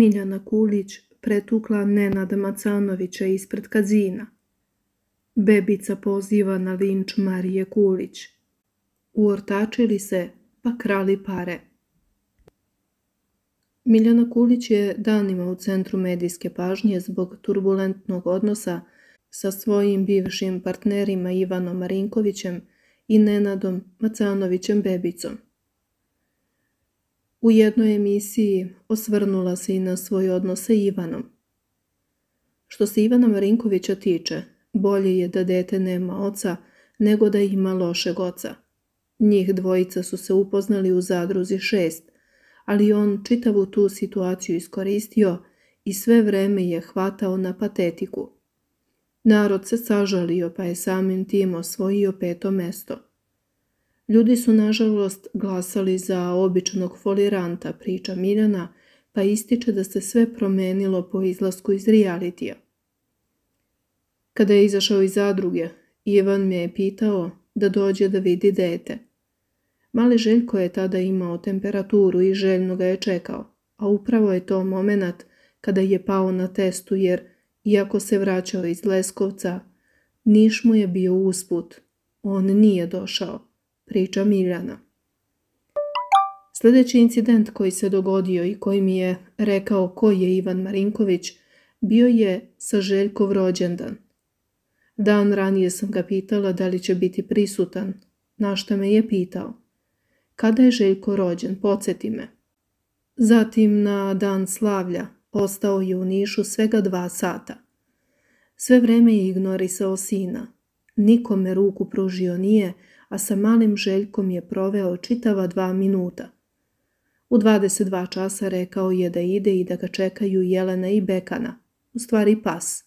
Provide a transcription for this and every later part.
Miljana Kulić pretukla Nenada Macanovića ispred kazina. Bebica poziva na linč Marije Kulić. Uortačili se pa krali pare. Miljana Kulić je danima u centru medijske pažnje zbog turbulentnog odnosa sa svojim bivšim partnerima Ivanom Marinkovićem i Nenadom Macanovićem Bebicom. U jednoj emisiji osvrnula se i na svoj odnos sa Ivanom. Što se Ivana Marinkovića tiče, bolje je da dete nema oca nego da ima lošeg oca. Njih dvojica su se upoznali u zadruzi šest, ali on čitavu tu situaciju iskoristio i sve vreme je hvatao na patetiku. Narod se sažalio pa je samim tim osvojio peto mesto. Ljudi su nažalost glasali za običnog foliranta, priča Miljana, pa ističe da se sve promenilo po izlasku iz realitija. Kada je izašao iz zadruge, Ivan me je pitao da dođe da vidi dete. Mali Željko je tada imao temperaturu i željno ga je čekao, a upravo je to moment kada je pao na testu jer, iako se vraćao iz Leskovca, Niš mu je bio usput. On nije došao priča mirjana. Sljedeći incident koji se dogodio i koji mi je rekao koji je Ivan Marinković bio je sa Željkov rođendan. Dan ranije sam ga pitala da li će biti prisutan, na što me je pitao. Kada je Željko rođen, podsjeti me. Zatim na dan slavlja ostao je u Nišu svega dva sata. Sve vreme je ignorisao sina. Nikome ruku pružio nije, a sa malim željkom je proveo čitava dva minuta. U 22 časa rekao je da ide i da ga čekaju Jelena i Bekana, u stvari pas.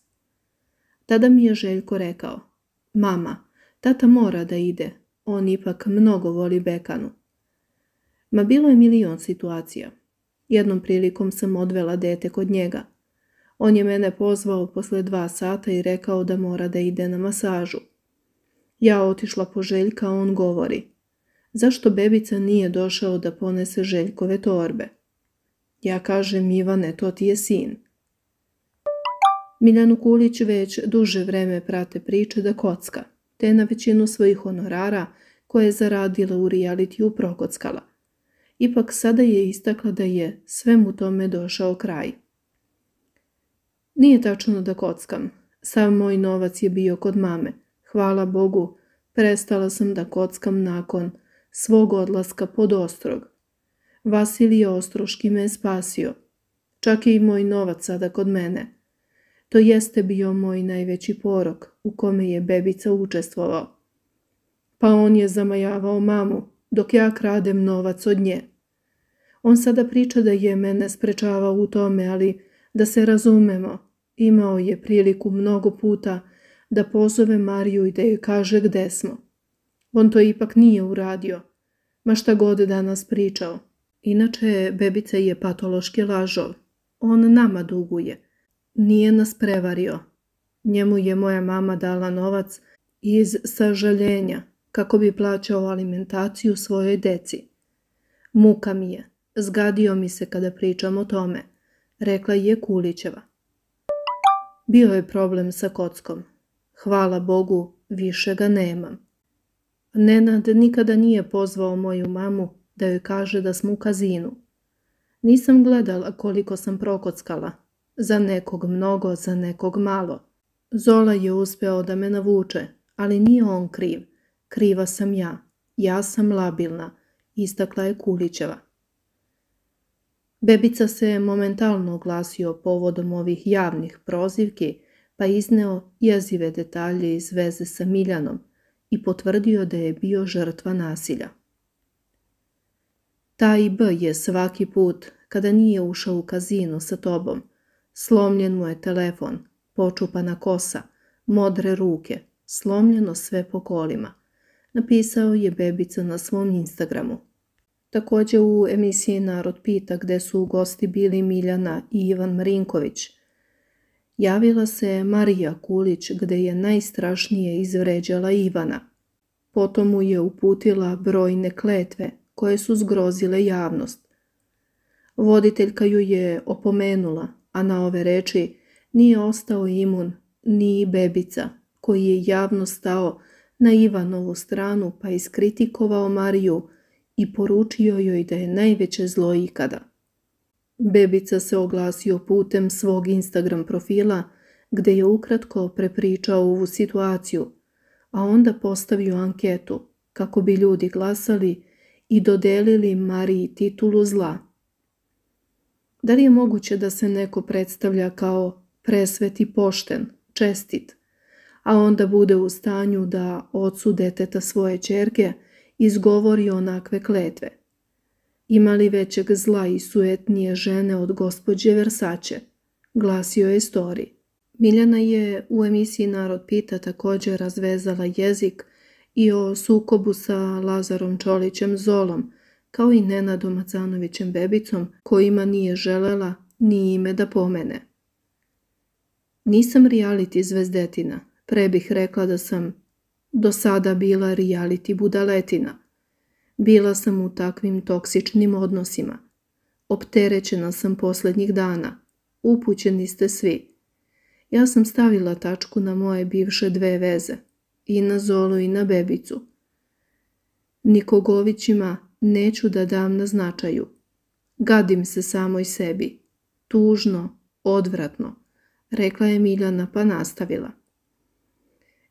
Tada mi je Željko rekao, mama, tata mora da ide, on ipak mnogo voli Bekanu. Ma bilo je milion situacija. Jednom prilikom sam odvela dete kod njega. On je mene pozvao posle dva sata i rekao da mora da ide na masažu. Ja otišla po Željka, on govori. Zašto bebica nije došao da ponese Željkove torbe? Ja kažem Ivane, to ti je sin. Miljanu Kulić već duže vreme prate priče da kocka, te na većinu svojih honorara koje je zaradila u realitiju prokockala. Ipak sada je istakla da je svemu tome došao kraj. Nije tačno da kockam. Sav moj novac je bio kod mame, Hvala Bogu, prestala sam da kockam nakon svog odlaska pod ostrog. Vasilije Ostroški me spasio. Čak je i moj novac sada kod mene. To jeste bio moj najveći porok u kome je bebica učestvovao. Pa on je zamajavao mamu dok ja kradem novac od nje. On sada priča da je mene sprečavao u tome, ali da se razumemo, imao je priliku mnogo puta da pozove Mariju i da joj kaže gde smo. On to ipak nije uradio, ma šta god danas pričao. Inače, Bebica je patološki lažov. On nama duguje. Nije nas prevario. Njemu je moja mama dala novac iz sažaljenja kako bi plaćao alimentaciju svojoj deci. Muka mi je. Zgadio mi se kada pričam o tome, rekla je Kulićeva. Bio je problem sa kockom. Hvala Bogu, više ga nemam. Nenad nikada nije pozvao moju mamu da joj kaže da smo u kazinu. Nisam gledala koliko sam prokockala. Za nekog mnogo, za nekog malo. Zola je uspeo da me navuče, ali nije on kriv. Kriva sam ja. Ja sam labilna. Istakla je Kulićeva. Bebica se je momentalno oglasio povodom ovih javnih prozivki pa izneo jezive detalje iz veze sa Miljanom i potvrdio da je bio žrtva nasilja. Taj B je svaki put, kada nije ušao u kazinu sa tobom, slomljen mu je telefon, počupana kosa, modre ruke, slomljeno sve po kolima. Napisao je Bebica na svom Instagramu. Također u emisiji Narod pita gde su u gosti bili Miljana i Ivan Marinković – javila se Marija Kulić gdje je najstrašnije izvređala Ivana. Potom mu je uputila brojne kletve koje su zgrozile javnost. Voditeljka ju je opomenula, a na ove reči nije ostao imun ni bebica koji je javno stao na Ivanovu stranu pa iskritikovao Mariju i poručio joj da je najveće zlo ikada. Bebica se oglasio putem svog Instagram profila gdje je ukratko prepričao ovu situaciju, a onda postavio anketu kako bi ljudi glasali i dodelili Mariji titulu zla. Da li je moguće da se neko predstavlja kao presveti pošten, čestit, a onda bude u stanju da ocu deteta svoje čerke izgovori onakve kletve? Imali većeg zla i sujetnije žene od gospođe Versace, glasio je Stori. Miljana je u emisiji Narod pita također razvezala jezik i o sukobu sa Lazarom Čolićem Zolom, kao i Nenadom Macanovićem Bebicom, kojima nije želela ni ime da pomene. Nisam realiti zvezdetina, pre bih rekla da sam do sada bila realiti budaletina, bila sam u takvim toksičnim odnosima. Opterećena sam posljednjih dana. Upućeni ste svi. Ja sam stavila tačku na moje bivše dve veze. I na Zolu i na Bebicu. Nikogovićima neću da dam na značaju. Gadim se samoj sebi. Tužno, odvratno, rekla je Miljana pa nastavila.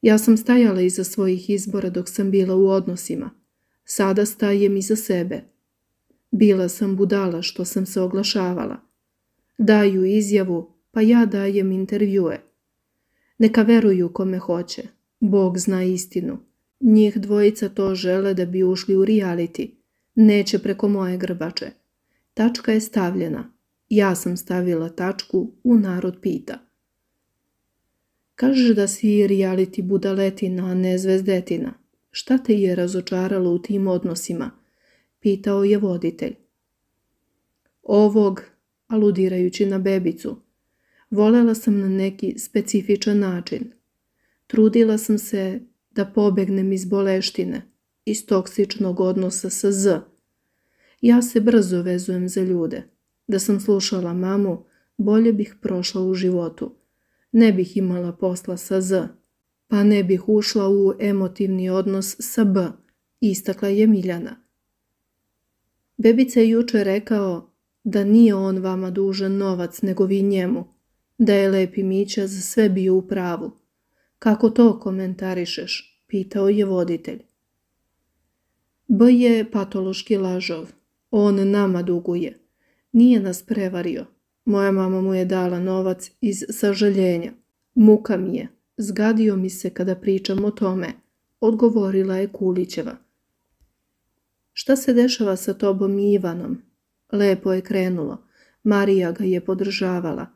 Ja sam stajala iza svojih izbora dok sam bila u odnosima. Sada stajem iza sebe. Bila sam budala što sam se oglašavala. Daju izjavu, pa ja dajem intervjue. Neka veruju kome hoće. Bog zna istinu. Njih dvojica to žele da bi ušli u reality. Neće preko moje grbače. Tačka je stavljena. Ja sam stavila tačku u narod pita. Kažeš da si reality budaletina, a ne zvezdetina. Šta te je razočaralo u tim odnosima? Pitao je voditelj. Ovog, aludirajući na bebicu. Volela sam na neki specifičan način. Trudila sam se da pobegnem iz boleštine, iz toksičnog odnosa sa Z. Ja se brzo vezujem za ljude. Da sam slušala mamu, bolje bih prošla u životu. Ne bih imala posla sa Z pa ne bih ušla u emotivni odnos sa B, istakla je Miljana. Bebice je jučer rekao da nije on vama dužan novac nego vi njemu, da je Lepi Mića za sve bio u pravu. Kako to komentarišeš? pitao je voditelj. B je patološki lažov. On nama duguje. Nije nas prevario. Moja mama mu je dala novac iz sažaljenja. Muka mi je, Zgadio mi se kada pričam o tome, odgovorila je Kulićeva. Šta se dešava sa tobom i Ivanom? Lepo je krenulo. Marija ga je podržavala.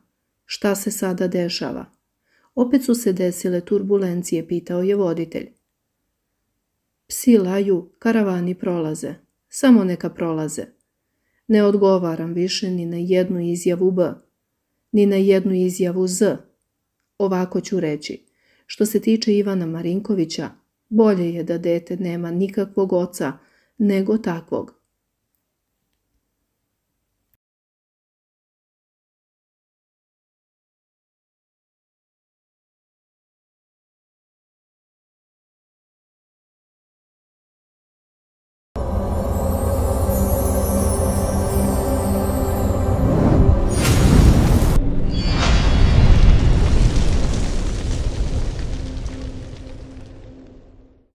Šta se sada dešava? Opet su se desile turbulencije, pitao je voditelj. Psi laju, karavani prolaze. Samo neka prolaze. Ne odgovaram više ni na jednu izjavu B, ni na jednu izjavu Z. Ovako ću reći. Što se tiče Ivana Marinkovića, bolje je da dete nema nikakvog oca nego takvog